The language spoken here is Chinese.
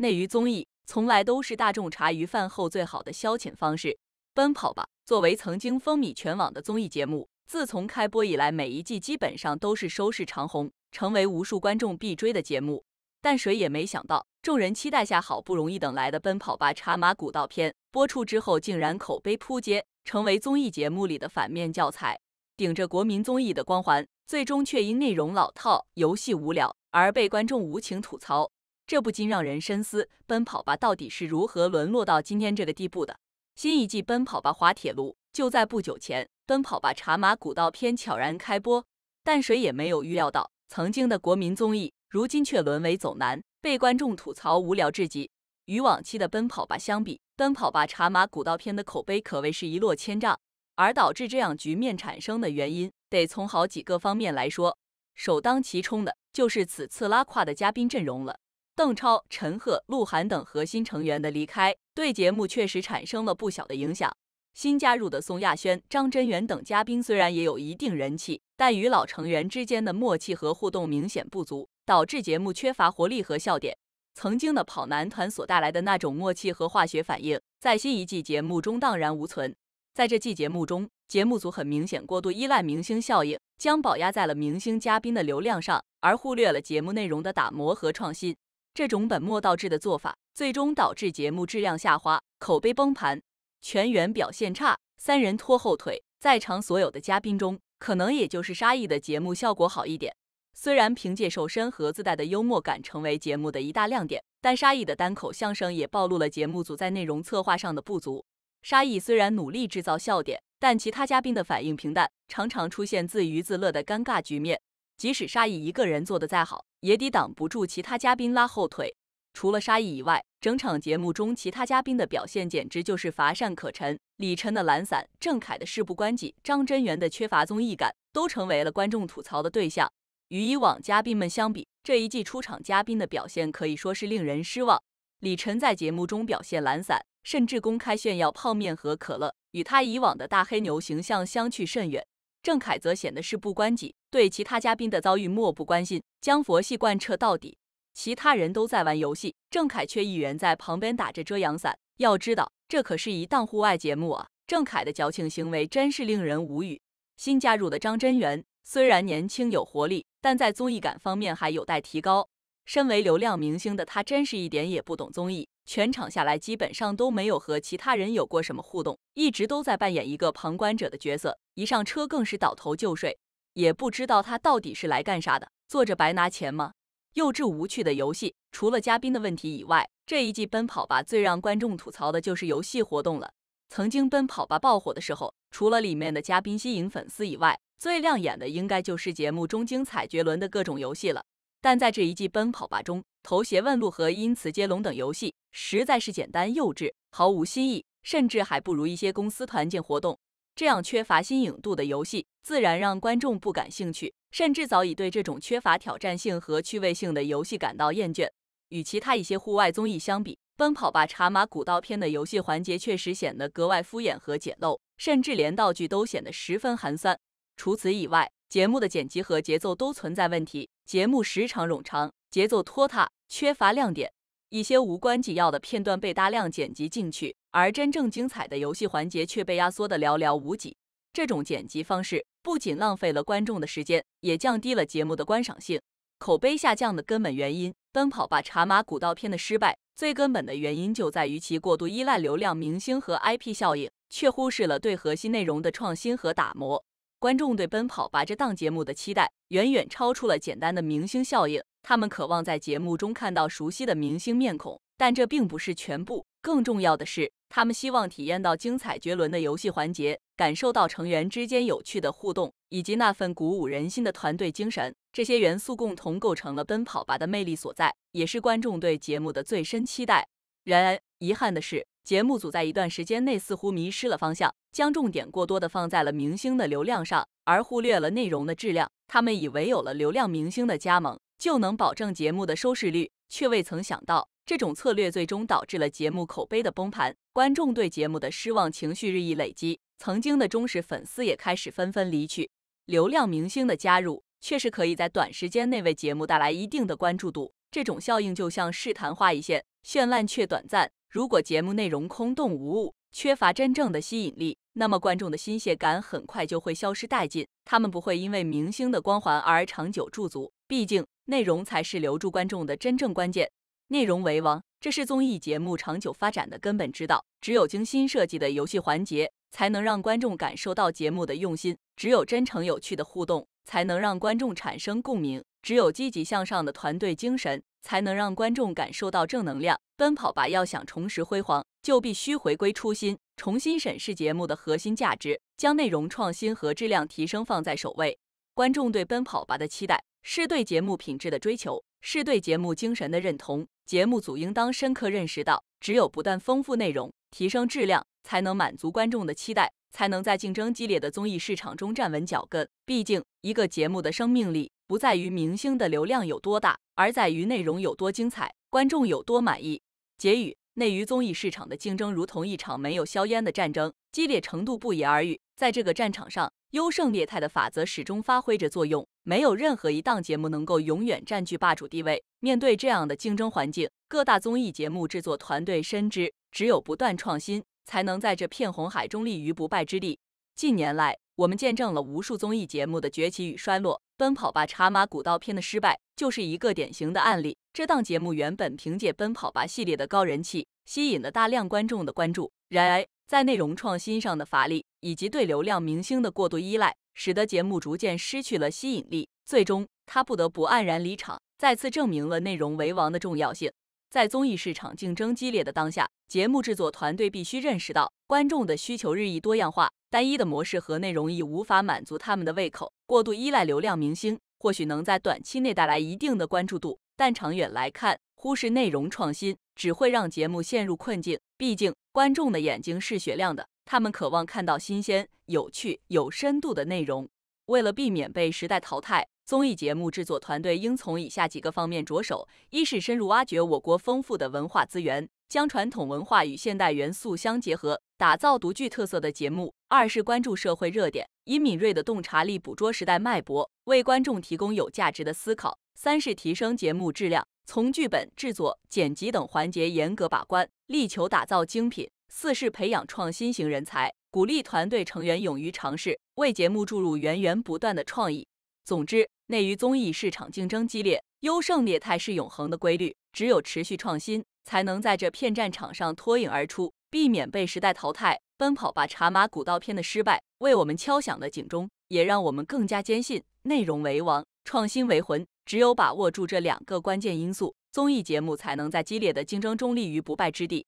内娱综艺从来都是大众茶余饭后最好的消遣方式，《奔跑吧》作为曾经风靡全网的综艺节目，自从开播以来，每一季基本上都是收视长虹，成为无数观众必追的节目。但谁也没想到，众人期待下好不容易等来的《奔跑吧·茶马古道篇》播出之后，竟然口碑扑街，成为综艺节目里的反面教材。顶着国民综艺的光环，最终却因内容老套、游戏无聊而被观众无情吐槽。这不禁让人深思，《奔跑吧》到底是如何沦落到今天这个地步的？新一季《奔跑吧滑铁卢》就在不久前，《奔跑吧茶马古道篇》悄然开播，但谁也没有预料到，曾经的国民综艺，如今却沦为走男，被观众吐槽无聊至极。与往期的《奔跑吧》相比，《奔跑吧茶马古道篇》的口碑可谓是一落千丈。而导致这样局面产生的原因，得从好几个方面来说。首当其冲的就是此次拉胯的嘉宾阵容了。邓超、陈赫、鹿晗等核心成员的离开，对节目确实产生了不小的影响。新加入的宋亚轩、张真源等嘉宾虽然也有一定人气，但与老成员之间的默契和互动明显不足，导致节目缺乏活力和笑点。曾经的跑男团所带来的那种默契和化学反应，在新一季节目中荡然无存。在这季节目中，节目组很明显过度依赖明星效应，将宝压在了明星嘉宾的流量上，而忽略了节目内容的打磨和创新。这种本末倒置的做法，最终导致节目质量下滑、口碑崩盘、全员表现差、三人拖后腿。在场所有的嘉宾中，可能也就是沙溢的节目效果好一点。虽然凭借瘦身和自带的幽默感成为节目的一大亮点，但沙溢的单口相声也暴露了节目组在内容策划上的不足。沙溢虽然努力制造笑点，但其他嘉宾的反应平淡，常常出现自娱自乐的尴尬局面。即使沙溢一个人做的再好，也抵挡不住其他嘉宾拉后腿。除了沙溢以外，整场节目中其他嘉宾的表现简直就是乏善可陈。李晨的懒散，郑恺的事不关己，张真源的缺乏综艺感，都成为了观众吐槽的对象。与以往嘉宾们相比，这一季出场嘉宾的表现可以说是令人失望。李晨在节目中表现懒散，甚至公开炫耀泡面和可乐，与他以往的大黑牛形象相去甚远。郑恺则显得事不关己，对其他嘉宾的遭遇漠不关心，将佛系贯彻到底。其他人都在玩游戏，郑恺却一员在旁边打着遮阳伞。要知道，这可是一档户外节目啊！郑恺的矫情行为真是令人无语。新加入的张真源虽然年轻有活力，但在综艺感方面还有待提高。身为流量明星的他，真是一点也不懂综艺。全场下来基本上都没有和其他人有过什么互动，一直都在扮演一个旁观者的角色。一上车更是倒头就睡，也不知道他到底是来干啥的，坐着白拿钱吗？幼稚无趣的游戏，除了嘉宾的问题以外，这一季《奔跑吧》最让观众吐槽的就是游戏活动了。曾经《奔跑吧》爆火的时候，除了里面的嘉宾吸引粉丝以外，最亮眼的应该就是节目中精彩绝伦的各种游戏了。但在这一季《奔跑吧》中，投鞋问路和因此接龙等游戏。实在是简单幼稚，毫无新意，甚至还不如一些公司团建活动。这样缺乏新颖度的游戏，自然让观众不感兴趣，甚至早已对这种缺乏挑战性和趣味性的游戏感到厌倦。与其他一些户外综艺相比，《奔跑吧茶马古道篇》的游戏环节确实显得格外敷衍和简陋，甚至连道具都显得十分寒酸。除此以外，节目的剪辑和节奏都存在问题，节目时长冗长，节奏拖沓，缺乏亮点。一些无关紧要的片段被大量剪辑进去，而真正精彩的游戏环节却被压缩得寥寥无几。这种剪辑方式不仅浪费了观众的时间，也降低了节目的观赏性。口碑下降的根本原因，《奔跑吧茶马古道篇》的失败，最根本的原因就在于其过度依赖流量明星和 IP 效应，却忽视了对核心内容的创新和打磨。观众对《奔跑吧》这档节目的期待，远远超出了简单的明星效应。他们渴望在节目中看到熟悉的明星面孔，但这并不是全部。更重要的是，他们希望体验到精彩绝伦的游戏环节，感受到成员之间有趣的互动，以及那份鼓舞人心的团队精神。这些元素共同构成了《奔跑吧》的魅力所在，也是观众对节目的最深期待。然而，遗憾的是，节目组在一段时间内似乎迷失了方向，将重点过多地放在了明星的流量上，而忽略了内容的质量。他们以为有了流量明星的加盟。就能保证节目的收视率，却未曾想到，这种策略最终导致了节目口碑的崩盘。观众对节目的失望情绪日益累积，曾经的忠实粉丝也开始纷纷离去。流量明星的加入确实可以在短时间内为节目带来一定的关注度，这种效应就像是昙花一现，绚烂却短暂。如果节目内容空洞无物，缺乏真正的吸引力。那么观众的新鲜感很快就会消失殆尽，他们不会因为明星的光环而长久驻足。毕竟内容才是留住观众的真正关键，内容为王，这是综艺节目长久发展的根本之道。只有精心设计的游戏环节，才能让观众感受到节目的用心；只有真诚有趣的互动，才能让观众产生共鸣。只有积极向上的团队精神，才能让观众感受到正能量。奔跑吧，要想重拾辉煌，就必须回归初心，重新审视节目的核心价值，将内容创新和质量提升放在首位。观众对奔跑吧的期待，是对节目品质的追求，是对节目精神的认同。节目组应当深刻认识到，只有不断丰富内容、提升质量，才能满足观众的期待，才能在竞争激烈的综艺市场中站稳脚跟。毕竟，一个节目的生命力。不在于明星的流量有多大，而在于内容有多精彩，观众有多满意。结语：内娱综艺市场的竞争如同一场没有硝烟的战争，激烈程度不言而喻。在这个战场上，优胜劣汰的法则始终发挥着作用，没有任何一档节目能够永远占据霸主地位。面对这样的竞争环境，各大综艺节目制作团队深知，只有不断创新，才能在这片红海中立于不败之地。近年来，我们见证了无数综艺节目的崛起与衰落，《奔跑吧，茶马古道篇》的失败就是一个典型的案例。这档节目原本凭借《奔跑吧》系列的高人气，吸引了大量观众的关注。然而，在内容创新上的乏力，以及对流量明星的过度依赖，使得节目逐渐失去了吸引力，最终他不得不黯然离场，再次证明了内容为王的重要性。在综艺市场竞争激烈的当下，节目制作团队必须认识到，观众的需求日益多样化，单一的模式和内容已无法满足他们的胃口。过度依赖流量明星，或许能在短期内带来一定的关注度，但长远来看，忽视内容创新，只会让节目陷入困境。毕竟，观众的眼睛是雪亮的，他们渴望看到新鲜、有趣、有深度的内容。为了避免被时代淘汰，综艺节目制作团队应从以下几个方面着手：一是深入挖掘我国丰富的文化资源，将传统文化与现代元素相结合，打造独具特色的节目；二是关注社会热点，以敏锐的洞察力捕捉时代脉搏，为观众提供有价值的思考；三是提升节目质量，从剧本、制作、剪辑等环节严格把关，力求打造精品；四是培养创新型人才。鼓励团队成员勇于尝试，为节目注入源源不断的创意。总之，内娱综艺市场竞争激烈，优胜劣汰是永恒的规律。只有持续创新，才能在这片战场上脱颖而出，避免被时代淘汰。《奔跑吧，茶马古道篇》的失败为我们敲响了警钟，也让我们更加坚信：内容为王，创新为魂。只有把握住这两个关键因素，综艺节目才能在激烈的竞争中立于不败之地。